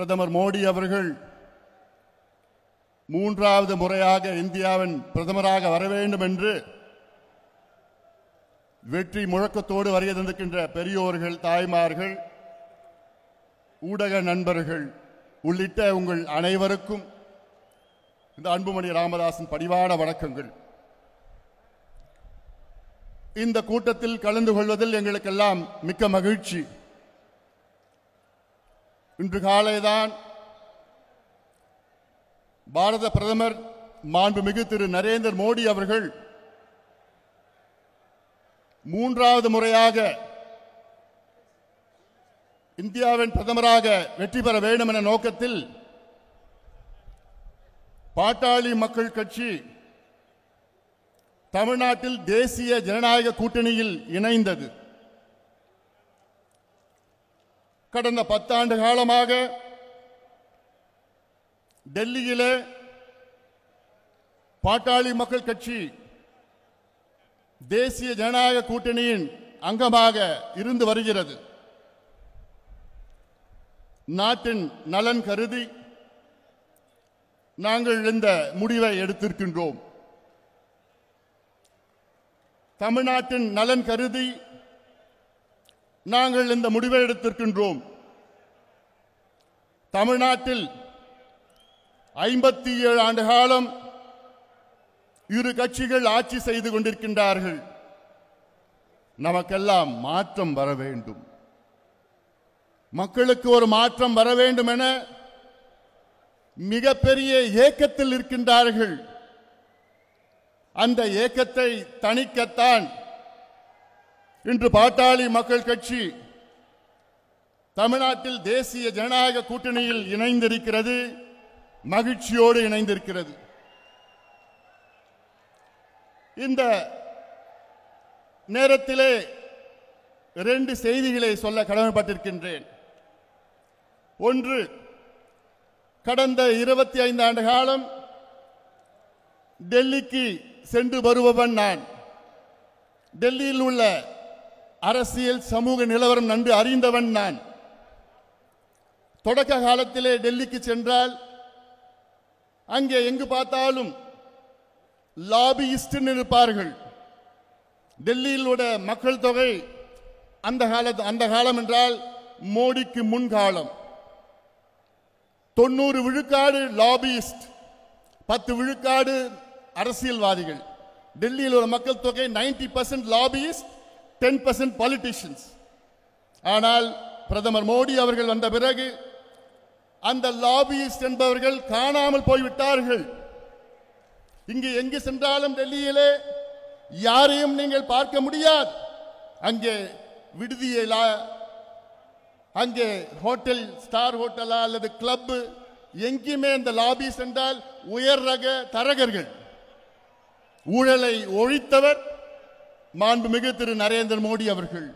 பிரதமர் மோடி அவர்கள் மூன்றாவது முறையாக இந்தியாவின் பிரதமராக வர வேண்டும் என்று வெற்றி முழக்கத்தோடு வரைய தந்திருக்கின்ற பெரியோர்கள் தாய்மார்கள் ஊடக நண்பர்கள் உள்ளிட்ட உங்கள் அனைவருக்கும் இந்த அன்புமணி ராமதாசன் பணிவான வணக்கங்கள் இந்த கூட்டத்தில் கலந்து கொள்வதில் எங்களுக்கெல்லாம் மிக்க மகிழ்ச்சி இன்று காலைதான் பாரத பிரதமர் மாண்புமிகு திரு நரேந்திர மோடி அவர்கள் மூன்றாவது முறையாக இந்தியாவின் பிரதமராக வெற்றி பெற வேண்டும் என நோக்கத்தில் பாட்டாளி மக்கள் கட்சி தமிழ்நாட்டில் தேசிய ஜனநாயக கூட்டணியில் இணைந்தது கடந்த பத்தாண்டு காலமாக டெல்லியில பாட்டாளி மக்கள் கட்சி தேசிய ஜனநாயக கூட்டணியின் அங்கமாக இருந்து வருகிறது நாட்டின் நலன் கருதி நாங்கள் இந்த முடிவை எடுத்திருக்கின்றோம் தமிழ்நாட்டின் நலன் கருதி நாங்கள் இந்த முடிவை எடுத்திருக்கின்றோம் தமிழ்நாட்டில் ஐம்பத்தி ஏழு ஆண்டு காலம் இரு கட்சிகள் ஆட்சி செய்து கொண்டிருக்கின்றார்கள் நமக்கெல்லாம் மாற்றம் வர வேண்டும் மக்களுக்கு ஒரு மாற்றம் வர வேண்டும் என மிகப்பெரிய ஏக்கத்தில் இருக்கின்றார்கள் அந்த ஏக்கத்தை தணிக்கத்தான் இன்று பாட்டாளி மக்கள் கட்சி தமிழ்நாட்டில் தேசிய ஜனநாயக கூட்டணியில் இணைந்திருக்கிறது மகிழ்ச்சியோடு இணைந்திருக்கிறது இந்த நேரத்திலே ரெண்டு செய்திகளை சொல்ல கடமைப்பட்டிருக்கின்றேன் ஒன்று கடந்த இருபத்தி ஐந்து ஆண்டு காலம் டெல்லிக்கு சென்று வருபவன் நான் டெல்லியில் உள்ள அரசியல் சமூக நிலவரம் நன்றி அறிந்தவன் நான் தொடக்க காலத்திலே டெல்லிக்கு சென்றால் அங்கே எங்கு பார்த்தாலும் லாபியிஸ்ட் இருப்பார்கள் டெல்லியில் உள்ள மக்கள் தொகை அந்த கால அந்த காலம் என்றால் மோடிக்கு முன்காலம் தொண்ணூறு விழுக்காடு லாபியிஸ்ட் பத்து விழுக்காடு அரசியல்வாதிகள் டெல்லியில் உள்ள மக்கள் தொகை ninety percent lobbyist ten percent politicians ஆனால் பிரதமர் மோடி அவர்கள் வந்த பிறகு அந்த லாபியிஸ்ட் என்பவர்கள் காணாமல் போய்விட்டார்கள் இங்கு எங்கு சென்றாலும் டெல்லியிலே யாரையும் நீங்கள் பார்க்க முடியாது அங்கே விடுதியிலா அங்கே ஹோட்டல் ஸ்டார் ஹோட்டலா அல்லது கிளப் எங்கேயுமே இந்த லாபி சென்றால் உயர் ரக தரகர்கள் ஊழலை ஒழித்தவர் மாண்புமிகு திரு நரேந்திர மோடி அவர்கள்